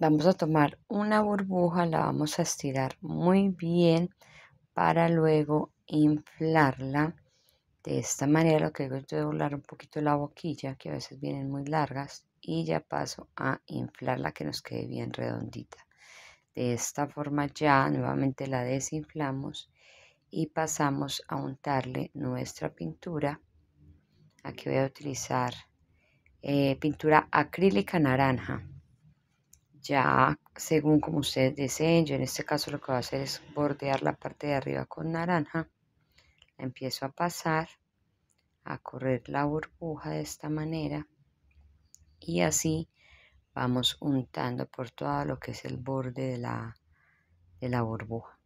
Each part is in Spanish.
Vamos a tomar una burbuja, la vamos a estirar muy bien para luego inflarla. De esta manera lo que hago es doblar un poquito la boquilla, que a veces vienen muy largas, y ya paso a inflarla que nos quede bien redondita. De esta forma ya nuevamente la desinflamos y pasamos a untarle nuestra pintura. Aquí voy a utilizar eh, pintura acrílica naranja ya según como ustedes deseen. Yo en este caso lo que voy a hacer es bordear la parte de arriba con naranja. empiezo a pasar, a correr la burbuja de esta manera y así vamos untando por todo lo que es el borde de la, de la burbuja.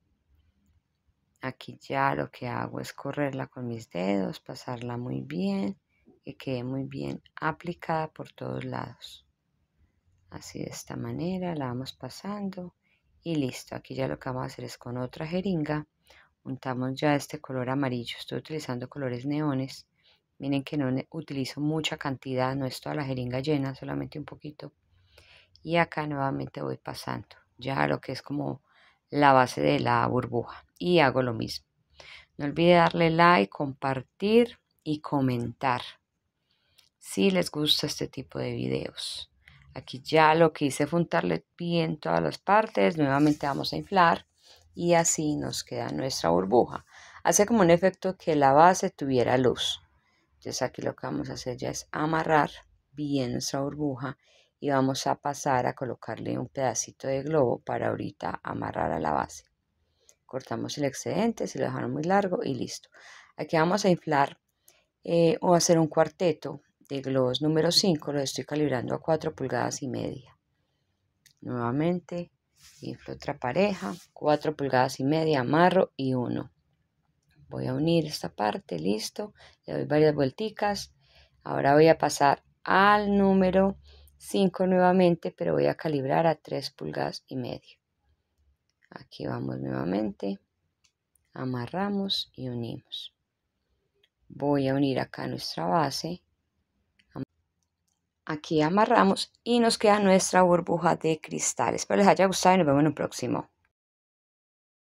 Aquí ya lo que hago es correrla con mis dedos, pasarla muy bien, que quede muy bien aplicada por todos lados así de esta manera la vamos pasando y listo aquí ya lo que vamos a hacer es con otra jeringa untamos ya este color amarillo estoy utilizando colores neones miren que no utilizo mucha cantidad no es toda la jeringa llena solamente un poquito y acá nuevamente voy pasando ya lo que es como la base de la burbuja y hago lo mismo no olvide darle like compartir y comentar si les gusta este tipo de videos Aquí ya lo que hice fue untarle bien todas las partes, nuevamente vamos a inflar y así nos queda nuestra burbuja. Hace como un efecto que la base tuviera luz. Entonces aquí lo que vamos a hacer ya es amarrar bien nuestra burbuja y vamos a pasar a colocarle un pedacito de globo para ahorita amarrar a la base. Cortamos el excedente, si lo dejaron muy largo y listo. Aquí vamos a inflar eh, o hacer un cuarteto de Gloss número 5 lo estoy calibrando a 4 pulgadas y media. Nuevamente, y otra pareja, 4 pulgadas y media, amarro y 1. Voy a unir esta parte, listo. Le doy varias vueltas Ahora voy a pasar al número 5 nuevamente, pero voy a calibrar a 3 pulgadas y media Aquí vamos nuevamente, amarramos y unimos. Voy a unir acá nuestra base Aquí amarramos y nos queda nuestra burbuja de cristales. Espero les haya gustado y nos vemos en un próximo.